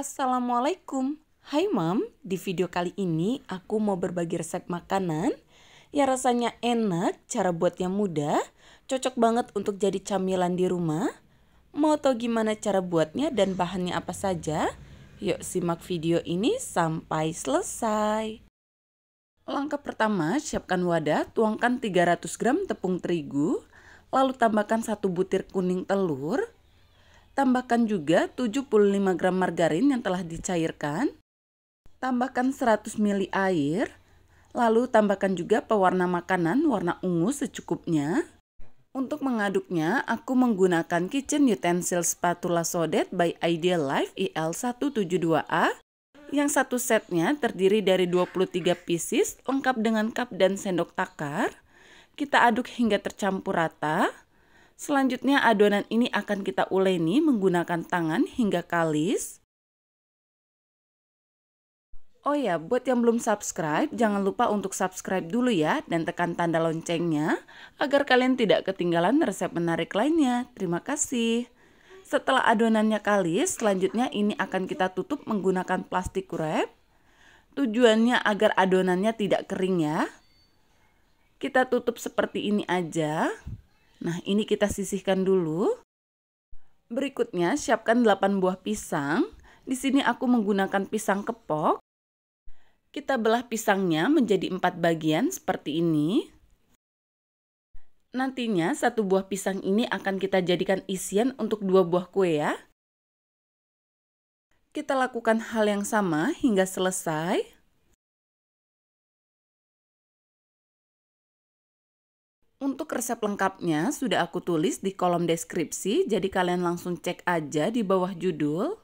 Assalamualaikum. Hai Mam, di video kali ini aku mau berbagi resep makanan yang rasanya enak, cara buatnya mudah, cocok banget untuk jadi camilan di rumah. Mau tau gimana cara buatnya dan bahannya apa saja? Yuk simak video ini sampai selesai. Langkah pertama, siapkan wadah, tuangkan 300 gram tepung terigu, lalu tambahkan satu butir kuning telur, Tambahkan juga 75 gram margarin yang telah dicairkan. Tambahkan 100 ml air. Lalu tambahkan juga pewarna makanan warna ungu secukupnya. Untuk mengaduknya, aku menggunakan kitchen utensil spatula sodet by Ideal Life IL172A. E yang satu setnya terdiri dari 23 pieces lengkap dengan cup dan sendok takar. Kita aduk hingga tercampur rata. Selanjutnya adonan ini akan kita uleni menggunakan tangan hingga kalis. Oh ya, buat yang belum subscribe, jangan lupa untuk subscribe dulu ya dan tekan tanda loncengnya agar kalian tidak ketinggalan resep menarik lainnya. Terima kasih. Setelah adonannya kalis, selanjutnya ini akan kita tutup menggunakan plastik wrap. Tujuannya agar adonannya tidak kering ya. Kita tutup seperti ini aja. Nah, ini kita sisihkan dulu. Berikutnya, siapkan 8 buah pisang. Di sini aku menggunakan pisang kepok. Kita belah pisangnya menjadi empat bagian seperti ini. Nantinya satu buah pisang ini akan kita jadikan isian untuk dua buah kue ya. Kita lakukan hal yang sama hingga selesai. Untuk resep lengkapnya sudah aku tulis di kolom deskripsi, jadi kalian langsung cek aja di bawah judul.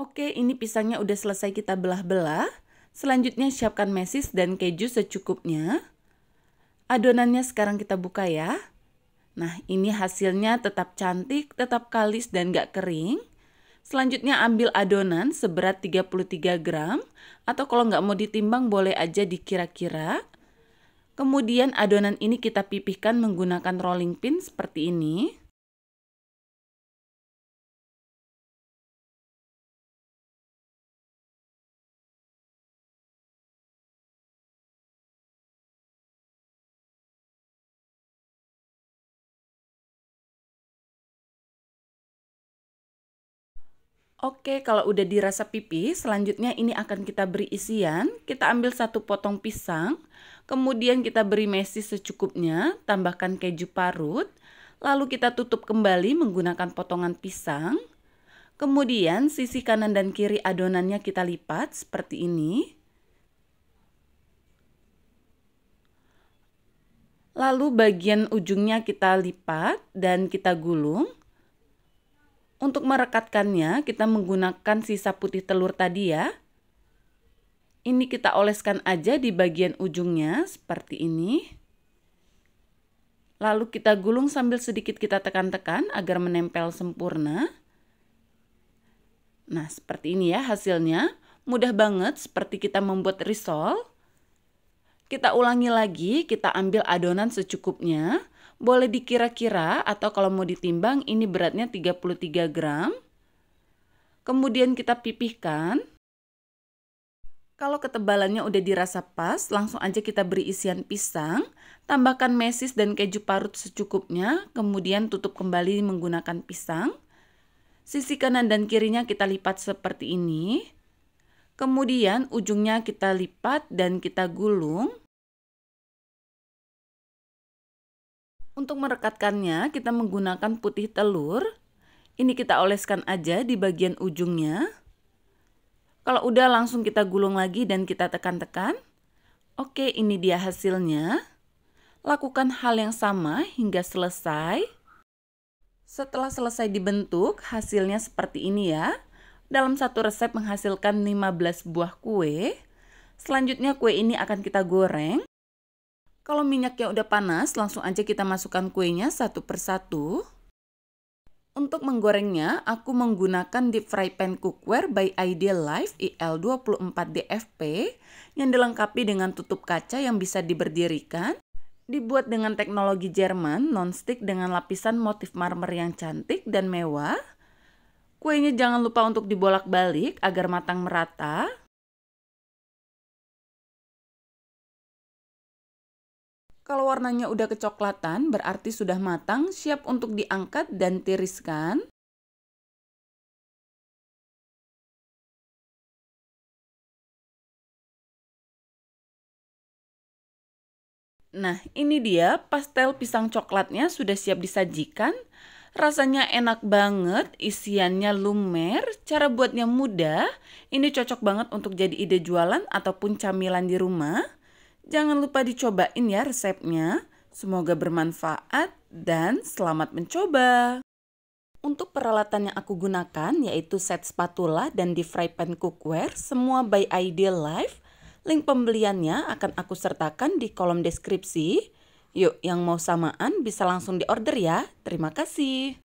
Oke, ini pisangnya udah selesai kita belah-belah. Selanjutnya siapkan mesis dan keju secukupnya. Adonannya sekarang kita buka ya. Nah, ini hasilnya tetap cantik, tetap kalis dan gak kering. Selanjutnya ambil adonan seberat 33 gram atau kalau nggak mau ditimbang boleh aja dikira-kira. Kemudian adonan ini kita pipihkan menggunakan rolling pin seperti ini. Oke, kalau udah dirasa pipih, selanjutnya ini akan kita beri isian. Kita ambil satu potong pisang, kemudian kita beri mesis secukupnya, tambahkan keju parut, lalu kita tutup kembali menggunakan potongan pisang. Kemudian sisi kanan dan kiri adonannya kita lipat seperti ini. Lalu bagian ujungnya kita lipat dan kita gulung. Untuk merekatkannya, kita menggunakan sisa putih telur tadi ya. Ini kita oleskan aja di bagian ujungnya seperti ini. Lalu kita gulung sambil sedikit kita tekan-tekan agar menempel sempurna. Nah, seperti ini ya hasilnya. Mudah banget seperti kita membuat risol. Kita ulangi lagi, kita ambil adonan secukupnya boleh dikira-kira atau kalau mau ditimbang ini beratnya 33 gram. Kemudian kita pipihkan. Kalau ketebalannya udah dirasa pas, langsung aja kita beri isian pisang, tambahkan mesis dan keju parut secukupnya, kemudian tutup kembali menggunakan pisang. Sisi kanan dan kirinya kita lipat seperti ini. Kemudian ujungnya kita lipat dan kita gulung. Untuk merekatkannya, kita menggunakan putih telur. Ini kita oleskan aja di bagian ujungnya. Kalau udah langsung kita gulung lagi dan kita tekan-tekan. Oke, ini dia hasilnya. Lakukan hal yang sama hingga selesai. Setelah selesai dibentuk, hasilnya seperti ini ya. Dalam satu resep menghasilkan 15 buah kue. Selanjutnya kue ini akan kita goreng. Kalau minyaknya udah panas, langsung aja kita masukkan kuenya satu persatu. Untuk menggorengnya, aku menggunakan deep fry pan cookware by Ideal Life IL24DFP yang dilengkapi dengan tutup kaca yang bisa diberdirikan. Dibuat dengan teknologi Jerman, nonstick dengan lapisan motif marmer yang cantik dan mewah. Kuenya jangan lupa untuk dibolak-balik agar matang merata. Kalau warnanya udah kecoklatan, berarti sudah matang, siap untuk diangkat dan tiriskan. Nah, ini dia pastel pisang coklatnya sudah siap disajikan. Rasanya enak banget, isiannya lumer, cara buatnya mudah. Ini cocok banget untuk jadi ide jualan ataupun camilan di rumah. Jangan lupa dicobain ya resepnya. Semoga bermanfaat dan selamat mencoba. Untuk peralatan yang aku gunakan yaitu set spatula dan deep fry pan cookware semua by Ideal Life. Link pembeliannya akan aku sertakan di kolom deskripsi. Yuk yang mau samaan bisa langsung diorder ya. Terima kasih.